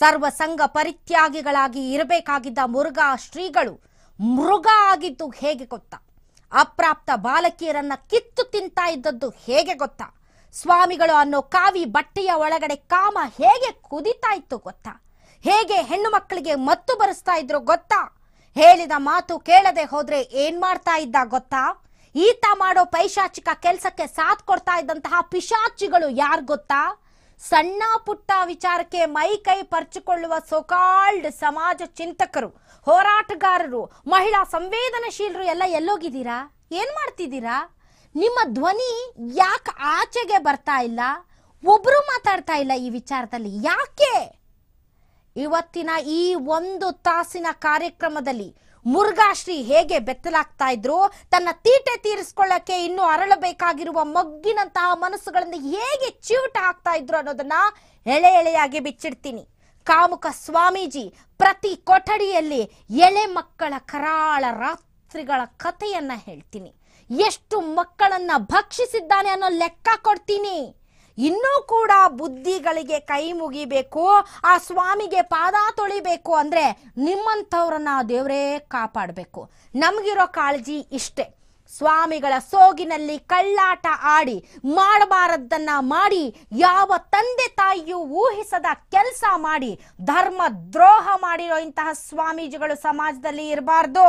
ಸರ್ವಸಂಗ ಪರಿತ್ಯಾಗಿಗಳಾಗಿ ಇರಬೇಕಾಗಿದ್ದ ಮುರುಘಾ ಶ್ರೀಗಳು ಮೃಗ ಆಗಿದ್ದು ಹೇಗೆ ಗೊತ್ತಾ ಅಪ್ರಾಪ್ತ ಬಾಲಕಿಯರನ್ನ ಕಿತ್ತು ತಿಂತ ಇದ್ದದ್ದು ಹೇಗೆ ಗೊತ್ತಾ ಸ್ವಾಮಿಗಳು ಅನ್ನೋ ಕಾವಿ ಬಟ್ಟೆಯ ಒಳಗಡೆ ಕಾಮ ಹೇಗೆ ಕುದಿತಾ ಇತ್ತು ಗೊತ್ತಾ ಹೇಗೆ ಹೆಣ್ಣು ಮಕ್ಕಳಿಗೆ ಮತ್ತು ಬರೆಸ್ತಾ ಇದ್ರು ಗೊತ್ತಾ ಹೇಳಿದ ಮಾತು ಕೇಳದೆ ಹೋದ್ರೆ ಏನ್ ಮಾಡ್ತಾ ಇದ್ದ ಗೊತ್ತಾ ಈತ ಮಾಡೋ ಪೈಶಾಚಿಕ ಕೆಲಸಕ್ಕೆ ಸಾಥ್ ಕೊಡ್ತಾ ಇದ್ದಂತಹ ಪಿಶಾಚಿಗಳು ಯಾರು ಗೊತ್ತಾ ಸಣ್ಣ ಪುಟ್ಟ ವಿಚಾರಕ್ಕೆ ಮೈ ಕೈ ಪರ್ಚಿಕೊಳ್ಳುವ ಸೊಕಾಲ್ಡ್ ಸಮಾಜ ಚಿಂತಕರು ಹೋರಾಟಗಾರರು ಮಹಿಳಾ ಸಂವೇದನಶೀಲರು ಎಲ್ಲ ಎಲ್ಲೋಗಿದ್ದೀರಾ ಏನು ಮಾಡ್ತಿದ್ದೀರಾ ನಿಮ್ಮ ಧ್ವನಿ ಯಾಕೆ ಆಚೆಗೆ ಬರ್ತಾ ಇಲ್ಲ ಒಬ್ಬರು ಮಾತಾಡ್ತಾ ಇಲ್ಲ ಈ ವಿಚಾರದಲ್ಲಿ ಯಾಕೆ ಇವತ್ತಿನ ಈ ಒಂದು ತಾಸಿನ ಕಾರ್ಯಕ್ರಮದಲ್ಲಿ ಮುರುಘಾಶ್ರೀ ಹೇಗೆ ಬೆತ್ತಲಾಗ್ತಾ ಇದ್ರು ತನ್ನ ತೀಟೆ ತೀರಿಸ್ಕೊಳ್ಳಕ್ಕೆ ಇನ್ನು ಅರಳಬೇಕಾಗಿರುವ ಮಗ್ಗಿನಂತಹ ಮನಸ್ಸುಗಳಿಂದ ಹೇಗೆ ಚೀಟ ಹಾಕ್ತಾ ಇದ್ರು ಅನ್ನೋದನ್ನ ಎಳೆ ಎಳೆಯಾಗಿ ಬಿಚ್ಚಿಡ್ತೀನಿ ಕಾಮುಕ ಸ್ವಾಮೀಜಿ ಪ್ರತಿ ಕೊಠಡಿಯಲ್ಲಿ ಎಳೆ ಮಕ್ಕಳ ಕರಾಳ ರಾತ್ರಿಗಳ ಕಥೆಯನ್ನ ಹೇಳ್ತೀನಿ ಎಷ್ಟು ಮಕ್ಕಳನ್ನ ಭಕ್ಷಿಸಿದ್ದಾನೆ ಅನ್ನೋ ಲೆಕ್ಕ ಕೊಡ್ತೀನಿ ಇನ್ನೂ ಕೂಡ ಬುದ್ಧಿಗಳಿಗೆ ಕೈ ಮುಗಿಬೇಕು ಆ ಸ್ವಾಮಿಗೆ ಪಾದ ತೊಳಿಬೇಕು ಅಂದರೆ ನಿಮ್ಮಂಥವ್ರನ್ನ ದೇವರೇ ಕಾಪಾಡಬೇಕು ನಮಗಿರೋ ಕಾಳಜಿ ಇಷ್ಟೇ ಸ್ವಾಮಿಗಳ ಸೋಗಿನಲ್ಲಿ ಕಳ್ಳಾಟ ಆಡಿ ಮಾಡಬಾರದ್ದನ್ನ ಮಾಡಿ ಯಾವ ತಂದೆ ತಾಯಿಯು ಊಹಿಸದ ಕೆಲಸ ಮಾಡಿ ಧರ್ಮ ದ್ರೋಹ ಮಾಡಿರೋ ಇಂತಹ ಸ್ವಾಮೀಜಿಗಳು ಸಮಾಜದಲ್ಲಿ ಇರಬಾರ್ದು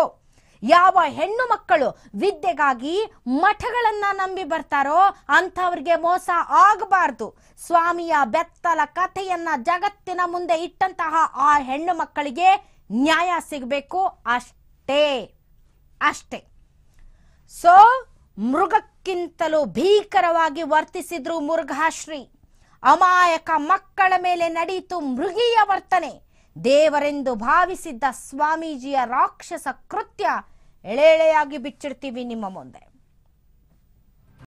ಯಾವ ಹೆಣ್ಣು ಮಕ್ಕಳು ವಿದ್ಯೆಗಾಗಿ ಮಠಗಳನ್ನ ನಂಬಿ ಬರ್ತಾರೋ ಅಂಥವ್ರಿಗೆ ಮೋಸ ಆಗಬಾರ್ದು ಸ್ವಾಮಿಯ ಬೆತ್ತಲ ಕಥೆಯನ್ನ ಜಗತ್ತಿನ ಮುಂದೆ ಇಟ್ಟಂತಹ ಆ ಹೆಣ್ಣು ಮಕ್ಕಳಿಗೆ ನ್ಯಾಯ ಸಿಗಬೇಕು ಅಷ್ಟೇ ಅಷ್ಟೇ ಸೊ ಮೃಗಕ್ಕಿಂತಲೂ ಭೀಕರವಾಗಿ ವರ್ತಿಸಿದ್ರು ಮುರುಘಾಶ್ರೀ ಅಮಾಯಕ ಮಕ್ಕಳ ಮೇಲೆ ನಡೆಯಿತು ಮೃಗೀಯ ವರ್ತನೆ ದೇವರೆಂದು ಭಾವಿಸಿದ್ದ ಸ್ವಾಮೀಜಿಯ ರಾಕ್ಷಸ ಕೃತ್ಯ ಎಳೆ ಎಳೆಯಾಗಿ ಬಿಚ್ಚಿಡ್ತೀವಿ ನಿಮ್ಮ ಮುಂದೆ